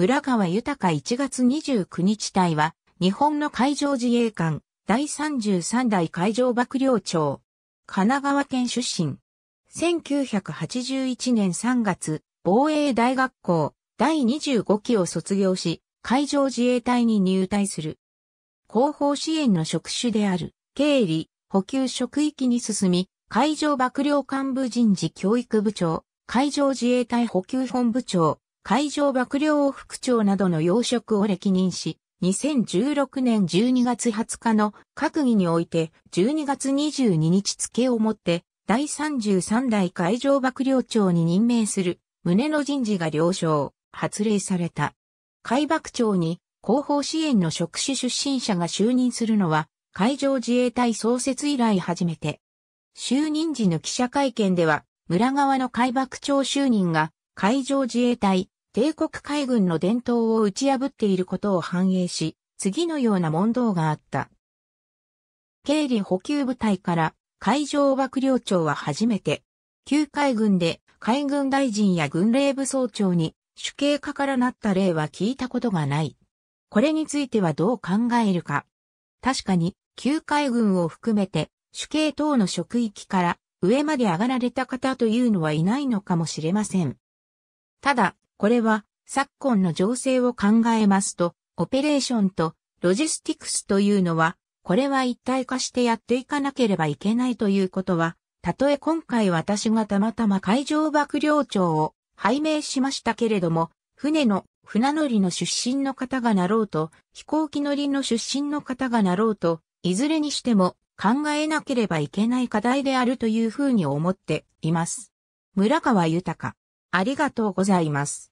村川豊1月29日隊は、日本の海上自衛官、第33代海上幕僚長、神奈川県出身。1981年3月、防衛大学校第25期を卒業し、海上自衛隊に入隊する。後方支援の職種である、経理、補給職域に進み、海上幕僚幹部人事教育部長、海上自衛隊補給本部長、海上幕僚副長などの要職を歴任し、2016年12月20日の閣議において12月22日付をもって第33代海上幕僚長に任命する旨の人事が了承、発令された。海幕長に広報支援の職種出身者が就任するのは海上自衛隊創設以来初めて。就任時の記者会見では村側の海幕長就任が海上自衛隊、帝国海軍の伝統を打ち破っていることを反映し、次のような問答があった。経理補給部隊から海上幕僚長は初めて、旧海軍で海軍大臣や軍令部総長に主計課からなった例は聞いたことがない。これについてはどう考えるか。確かに、旧海軍を含めて、主計等の職域から上まで上がられた方というのはいないのかもしれません。ただ、これは、昨今の情勢を考えますと、オペレーションとロジスティクスというのは、これは一体化してやっていかなければいけないということは、たとえ今回私がたまたま海上幕僚長を拝命しましたけれども、船の船乗りの出身の方がなろうと、飛行機乗りの出身の方がなろうと、いずれにしても考えなければいけない課題であるというふうに思っています。村川豊ありがとうございます。